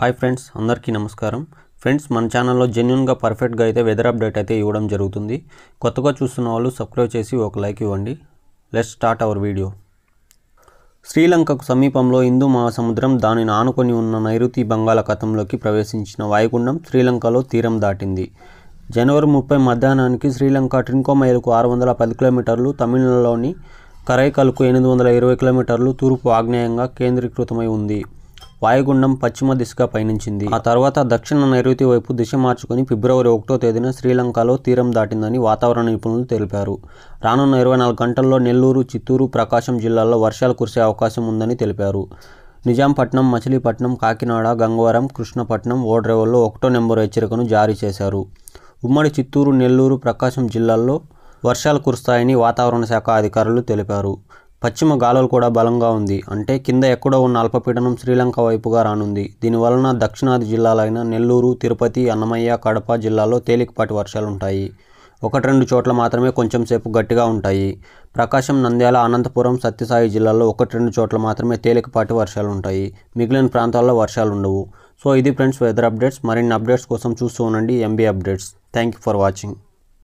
hi friends అందరికీ నమస్కారం friends మన ఛానల్లో జెన్యున్గా పర్ఫెక్ట్గా అయితే వెదర్ అప్డేట్ అయితే ఇవ్వడం జరుగుతుంది కొత్తగా చూస్తున్న వాళ్ళు సబ్స్క్రైబ్ చేసి ఒక లైక్ ఇవ్వండి లెట్ స్టార్ట్ అవర్ వీడియో శ్రీలంకకు సమీపంలో హిందూ మహాసముద్రం దానిని ఆనుకొని ఉన్న నైరుతి బంగాళాఖాతంలోకి ప్రవేశించిన వాయుగుండం శ్రీలంకలో తీరం దాటింది జనవరి ముప్పై మధ్యాహ్నానికి శ్రీలంక మైలుకు ఆరు వందల పది కిలోమీటర్లు తమిళనాడులోని కరైకల్కు ఎనిమిది వందల ఇరవై కిలోమీటర్లు తూర్పు ఆగ్నేయంగా కేంద్రీకృతమై ఉంది వాయుగుండం పశ్చిమ దిశగా పయనించింది ఆ తర్వాత దక్షిణ నైరుతి వైపు దిశ మార్చుకుని ఫిబ్రవరి ఒకటో తేదీన శ్రీలంకలో తీరం దాటిందని వాతావరణ నిపుణులు తెలిపారు రానున్న ఇరవై నాలుగు గంటల్లో నెల్లూరు చిత్తూరు ప్రకాశం జిల్లాల్లో వర్షాలు కురిసే అవకాశం ఉందని తెలిపారు నిజాంపట్నం మచిలీపట్నం కాకినాడ గంగవరం కృష్ణపట్నం ఓడ్రైవర్లో ఒకటో నెంబర్ హెచ్చరికను జారీ చేశారు ఉమ్మడి చిత్తూరు నెల్లూరు ప్రకాశం జిల్లాల్లో వర్షాలు కురుస్తాయని వాతావరణ శాఖ అధికారులు తెలిపారు పశ్చిమ గాలులు కూడా బలంగా ఉంది అంటే కింద ఎక్కడో ఉన్న అల్పపీడనం శ్రీలంక వైపుగా రానుంది దీనివలన దక్షిణాది జిల్లాలైన నెల్లూరు తిరుపతి అన్నమయ్య కడప జిల్లాలో తేలికపాటి వర్షాలుంటాయి ఒకటి రెండు చోట్ల మాత్రమే కొంచెం సేపు గట్టిగా ఉంటాయి ప్రకాశం నంద్యాల అనంతపురం సత్యసాయి జిల్లాలో ఒకటి రెండు చోట్ల మాత్రమే తేలికపాటి వర్షాలు ఉంటాయి మిగిలిన ప్రాంతాల్లో వర్షాలు ఉండవు సో ఇది ఫ్రెండ్స్ వెదర్ అప్డేట్స్ మరిన్ని అప్డేట్స్ కోసం చూస్తూ ఉండండి MB updates thank you for watching